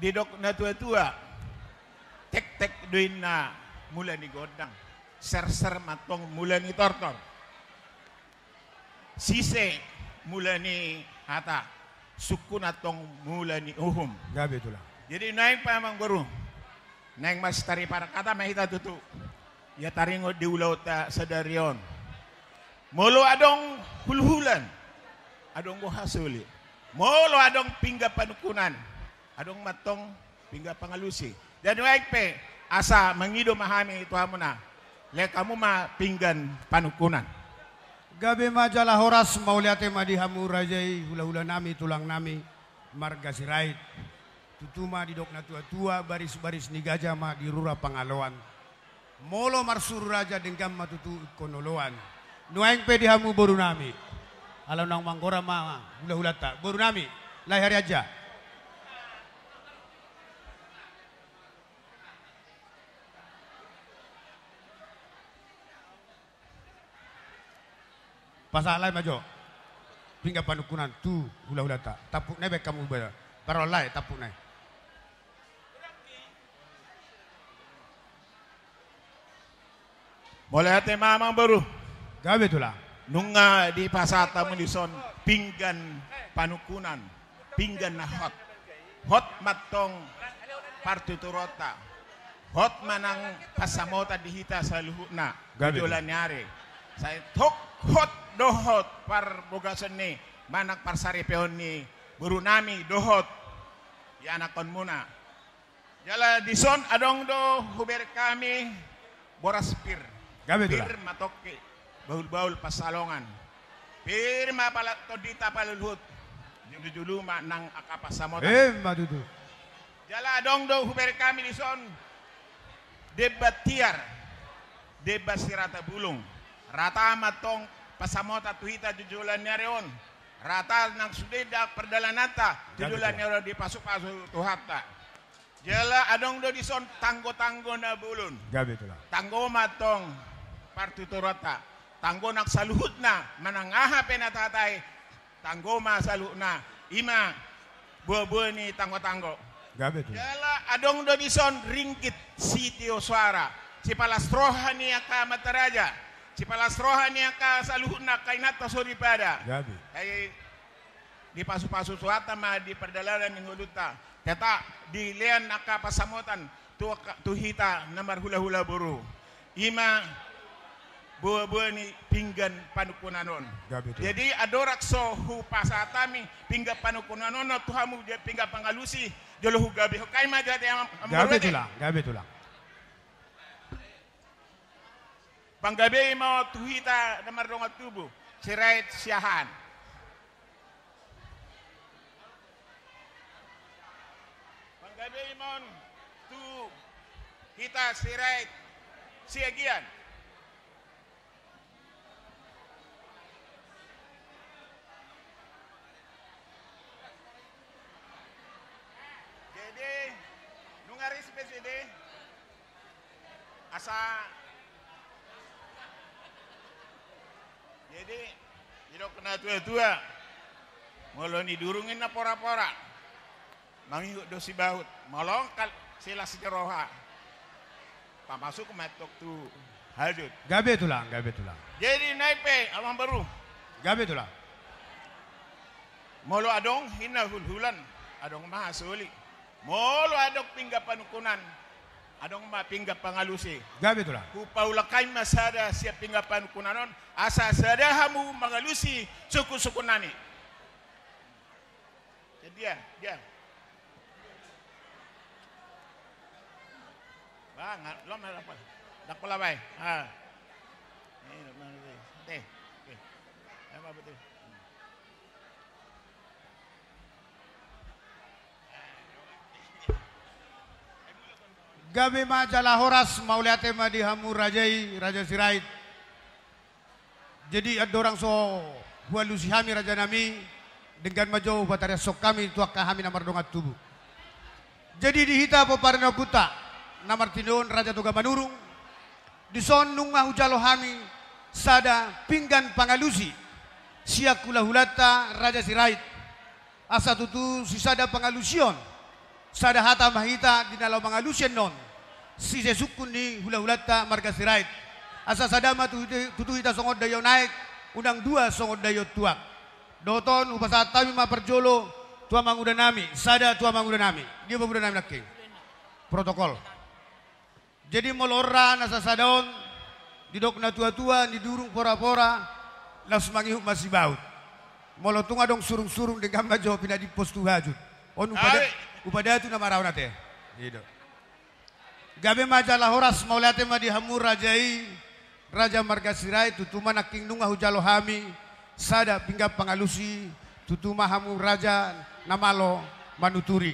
didok na tua-tua. Tek-tek duin na mula ni godang. Ser-ser matong mula ni tortor. Sise mula ni hata. Suku natong mula ni uhum. Gabi itulah. Jadi pa pamang guru. naik mas tari para kata mahita tutu. Ya taringo ulau ta sadarion. Molo adong hulhulan. Adong go hasuli. Molo adong pingga panukunan adong matong pinga pangalusi. Dan pe asa mangido mahami ito hamo na. Le kamu ma pinggan panukunan. gabe majalah horas mauliate hamu rajai hula-hula nami tulang nami marga sirait. Tutuma di dokna tua-tua baris-baris ni gajah ma di rura pangaloan. Molo marsur raja ma matutu konoluan Nuaing pe dihamu borunami nami. Alam nang manggora ma hula-hula tak borunami nami. Lahir aja. Pasal lain majo. Hingga panukunan tu hula-hula tak. Tapuk nebe kamu bela. lain tapuk naik Boleh hati mamang baru. Gawe lah. Nunga di pasar di menison pinggan panukunan, pinggan nahot. Hot matong partiturota. Hot manang pasamota dihita saluhuna. Gawe lah nyari. Saya tok hot dohot par boga seni manak par sari peoni buru nami dohot ya anak muna jala dison adong do huber kami boras pir pir matoki baul-baul pasalongan pir ma pala todita paluluhut julu ma nang samot. eh madudu jala adong do huber kami dison debatiar debasirata bulung rata matong pasamota tuhita jujulan reon rata nang sudeda perdalanata jujulan nyari di pasu pasu tuhata jela adong do dison tanggo tanggo na bulun gabitulah tanggo matong partuturata tanggo nak saluhut na manangaha penatatai tanggo ma saluhut na ima buah-buah ni tanggo-tanggo jala adong do dison ringkit sitio suara si palastroha ni akamata raja cipalas rohani yang ka saluhuna kainata pada jadi kai di pasu-pasu suata ma di perdalaran minguluta teta di lean naka pasamotan tu tuhita namar hula-hula buru ima buah-buah ni pinggan panukunanon jadi adorak sohu pasatami pinggan panukunanon tuhamu dia pinggan pangalusi jolohu gabi hukaima jadi yang gabi tulang gabi tulang panggabe mau tuhita damar donga tubuh serai siahan panggabe mau tu kita serai siagian Jadi, tidak kena tua-tua. Mulu durungin na pora-pora. Mangigo dosi si baut. Malongkal sila si roha. Pamasuk metok tu hajut. Gabe tulang, gabe tulang. Jadi naipe alam baru. Gabe tulang. Molo adong hina hulhulan. Adong mahasuli. Molo adok pingga panukunan adong ma pingga pangalusi? Gabi tula. kain masada siap pinggapan kunanon asa sadahamu mangalusi suku-suku nani. Dia, ya, dia. Ba, lo na dapat. Dapat lah bay. Ha. Eh, Teh. Eh, apa betul? gabi majalah horas mauliate ma hamu rajai raja sirait jadi ada orang so hualusi hami raja nami dengan majo batarya sok kami tuak kami namar dongat tubuh jadi dihita poparno buta namar tindon raja toga manurung dison nungah ujalo hami sada pinggan pangalusi siakula hulata raja sirait asa tutu sisada pangalusion sada hata mahita dinalau pangalusion non si sesukun ni hula hulata marga sirait asa sadama tutuhita songot dayo naik undang dua songot dayo tuak doton upasa tami ma perjolo tua mangudanami sada tua mangudanami dia nami laki protokol jadi molora nasa didok na tua-tua didurung pora-pora las mangihuk masih baut molotunga dong surung-surung dengan majo pina di pos hajut, on upada upada tu nama rawnate gitu Gabe majalah horas maulate di hamur rajai Raja Margasirai tutuma king nunga hujalo hami sada pingga pangalusi tutuma mahamur raja namalo manuturi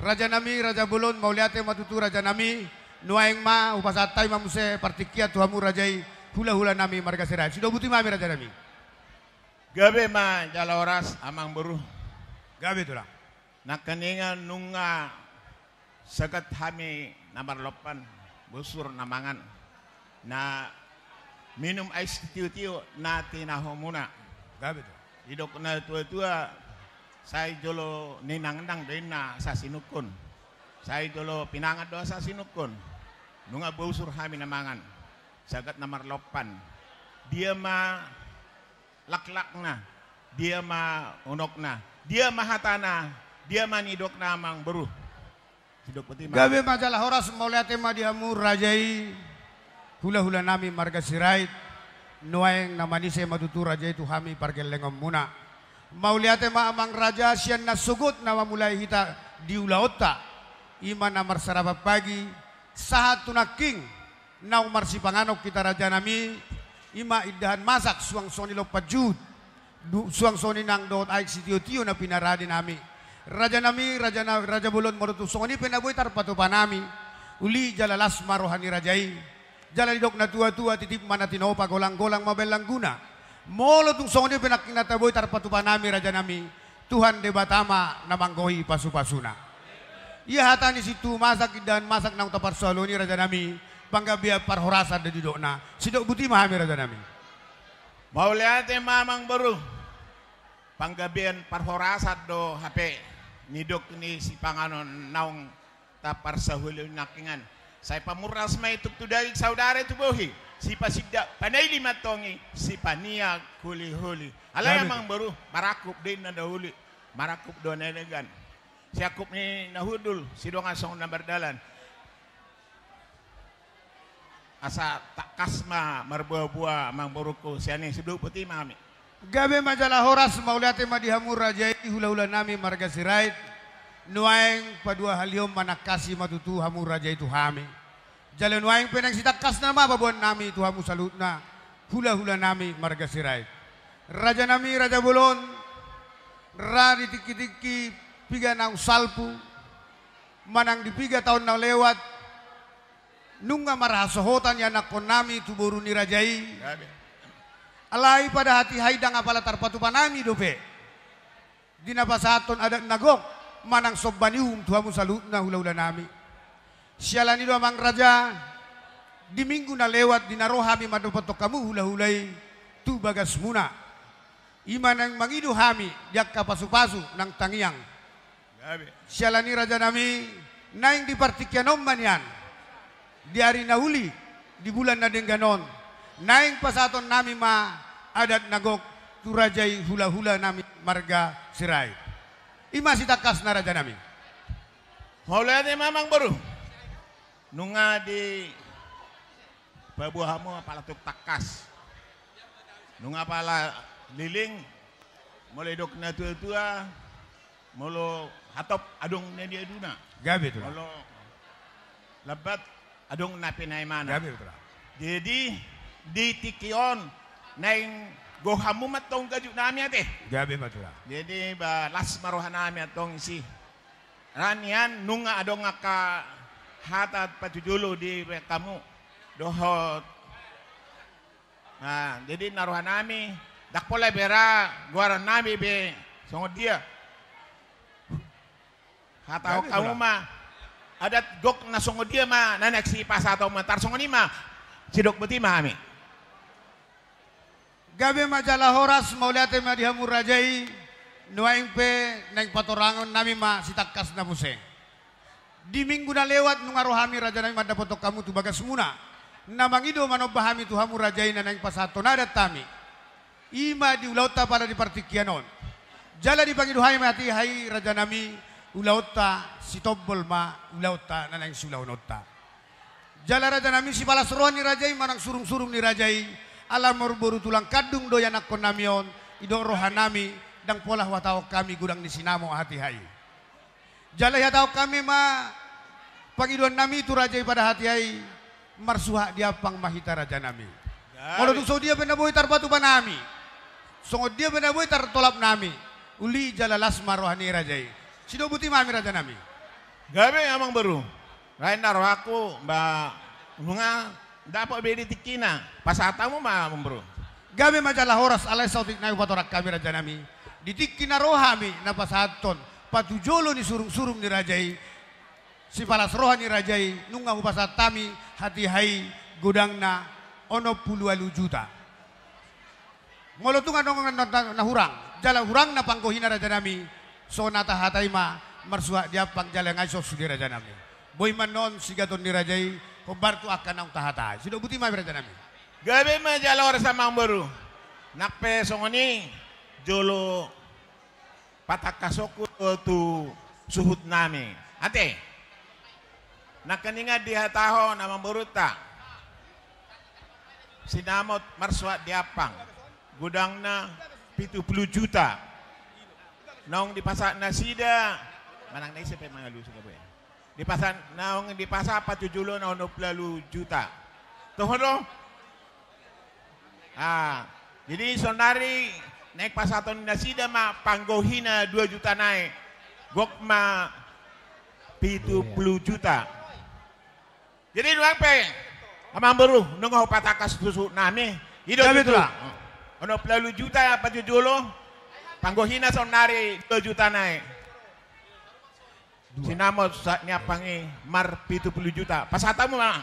Raja nami Raja Bolon mauliate tutu Raja nami nuaeng ma upasatai mamuse partikia hamur rajai hula hula nami Margasirai sudah buti mami Raja nami Gabe ma jalah horas amang buruh Gabe tulang nakaninga nunga sakat hami nomor 8 busur namangan na minum ais tiu-tiu na tinahumuna gabito hidup na tua-tua saya jolo ninang-nang dena sasinukun sasinukun. saya jolo pinangat doa sasinukun. nunga busur hami namangan sagat nomor 8 dia ma laklak na dia ma unok na dia mahatana dia manidok namang beruh Gawe majalah horas maulati madihamu rajai hula hula nami marga sirait nuaeng namani saya matutu rajai tu hami parke lengom muna lihat tema amang raja sian nasugut nama mulai hita otta iman namar sarabab pagi sahat king nau marsi panganok kita raja nami ima idahan masak suang soni lopajud suang soni nang dot aik sitio tio tio na pinaradi nami Raja Nami, Raja bulon morotu Songoni penaboy tarpatu panami Uli jala jalalas marohani rajai Jalalidok na tua-tua titip mana tinopa golang-golang mabelang guna Molo tung songoni penaknataboy tarpatu panami nami. Tuhan debatama namanggohi pasu-pasuna Ia hatani situ masak dan masak nang tapar saloni raja nami panggabia parhorasa dari dokna, sidok buti mahami raja nami mau lihat emang baru panggabian parhorasa do HP nidok ni si panganon naong tapar sa huli nakingan. Saya pamuras may tuktuday saudara tubuhi. Si pasigda panay lima tongi si pania huli huli. Alay amang baru marakup din na dahuli. Marakup do na elegan. Si akup ni nahudul si dongasong asong na berdalan. Asa takasma marbuah-buah mang buruku si ane si putih mami. Gabe majalah horas maulati madihamur itu hula-hula nami marga sirait. Nuaeng padua mana kasih matutu hamur raja itu hami Jalan nuaeng penang kas nama babuan nami itu hamu salutna. Hula-hula nami marga sirait. Raja nami Raja Bolon. rari tiki tiki piga nang salpu. Manang dipiga tahun nang lewat. Nunga marahasohotan ya nami tuburuni raja Gabe. Alai pada hati haidang apalah tarpatu panami dope. Dina basaton ada nagok manang sobani tua na hula hula nami. Sialan doa mang raja di minggu na lewat dina rohami madopatok kamu hula-hulai tu bagas muna. Iman yang mangidu hami yak kapasu-pasu nang tangiang. Sialani raja nami naing di partikian manian. Di hari nauli di bulan na Naing pasaton nami ma adat nagok turajai hula-hula nami marga sirai. Ima sita kas naraja nami. Hola de mamang baru. Nunga di babuhamu pala tuk takas. Nunga pala liling mulai dokna tua-tua molo hatop adung ne dia duna. Gabe tu. Molo lebat adung napi naimana. Gabe tu. Jadi di tikion naing gohamu matong gaju nami ate. Gabi matula. Jadi ba las maruhan nami atong si Ranian nunga adong ka hatat patujulo di kamu dohot. Nah, jadi naruhan nami pole bera guaran nami be songot dia. Hatau kamu ma adat gok na dia ma nanek si pasato matar songo ni ma beti mahami. Gabe majalah horas lihat madiha murajai nuaing pe neng patorangon nami ma sitakas namuse. Di minggu na lewat nungarohami raja nami mada potok kamu tu bagas muna. Namang ido manobahami tu hamu rajai neng pasato nada tami. Ima di ulauta pada di partikianon. Jala di pagi duhai mati hai raja nami ulauta sitobol ma ulauta na neng sulaunota. Jala raja nami si balas rohani rajai manang surung-surung ni rajai alam murburu tulang kadung doyan ako namion ido rohanami dang polah watau kami gudang di sinamo hati hai jalai hataw kami ma pangiduan nami itu raja pada hati hai marsuha dia pang mahita raja nami kalau tuh dia benda tar tarpatu banami, songo dia benda tar tolap nami uli jala jalalas marohani rajai sido buti mami raja nami gabe amang baru. Rainar aku mbak bunga Dapat beri tikina. Pasatamu mah bro. Gabi majalah horas alai sautik naik patorak kami raja nami. Ditikina rohami napa saton. Patujolo ni surung, surung ni rajai. Si palas rohani rajai. Nunga upasat tami hati hai na ono puluh alu juta. Molotungan dong na hurang. Jalan hurang na pangkohina raja nami. Sonata hataima marsuak dia pangjalan jalan ngaisok sudi raja nami. Boy manon sigaton ni rajai tu akan nang tahata sudah buti mai berita nami gabe ma jalor sama baru nakpe songoni jolo patak kasoku tu suhut nami ate nakaninga dia tahu nama beruta sinamot marswa diapang gudangna pitu puluh juta nong di pasar nasida manang nai sepe mangalu suka boy di pasar dipasa patujulo na ono plalu juta tohono ah jadi sonari naik pasaton nasida ma panggohina 2 juta naik gok ma pitu iya. puluh juta jadi dua pe amang beru nunggu patakas tusu nami hidup itu lah ono plalu juta patujulo panggohina sonari 2 juta naik Dua. Sinamo saatnya pangi mar puluh juta. Pasatamu mana?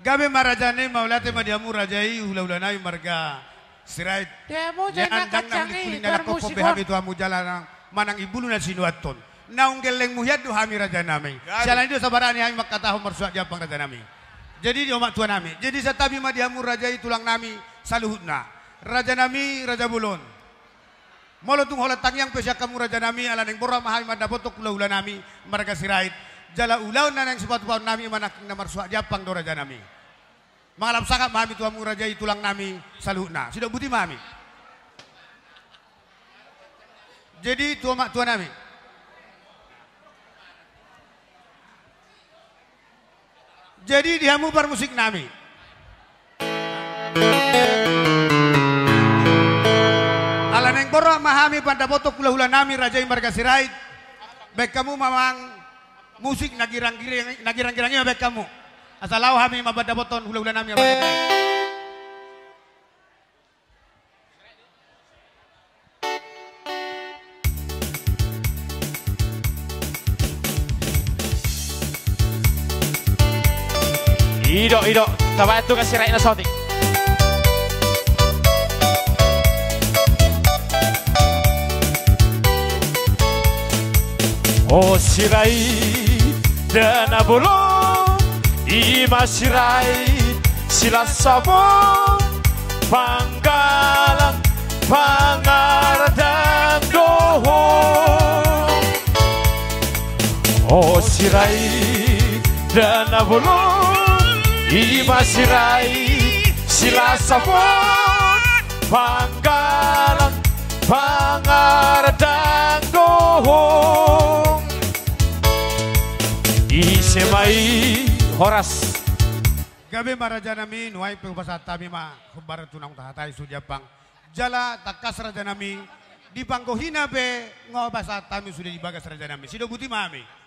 Gabe marajane maulate madiamu rajai hulaulanawi marga. Sirai. Demo jangan kacangi. Kulinya lakopo behami tuha mujalana. Manang ibu luna sinuaton. Naunggeleng muhyadu hami nami, Jalan itu sabarani hami makatahu marsuat raja nami, Jadi di omak tuan nami. Jadi setabi madiamu rajai tulang nami saluhutna. Raja nami, Raja Bulon. Malutung holatang yang kamu raja nami ala neng mahal mada botok ulah ulah nami mereka sirait. Jala ulau na neng sepatu pau nami mana kena marsua japang doraja nami. Malam sangat mami tuam murajai tulang nami saluhna. Sudah buti mami. Jadi tua mak tua nami. Jadi dihamu musik nami. Baik borok mahami pada botok kula hula nami rajai marga sirait. Baik kamu mamang musik nagirang girang nagirang girangnya baik kamu. Asalau hami pada boton hula hula nami marga sirait. Idok, idok, tawa itu kasih rakyat nasotik. sirai dan bulo ima sirai sila sabo panggalan dan doho oh sirai dan bulo ima sirai sila sabo panggalan dan doho semai horas. Gabe maraja nami nuai pengupasan tami ma kembar tunang tahatai sujapang. Jala takas raja nami di pangkohina be ngobasa tami sudah dibagas raja nami. Sido buti mami.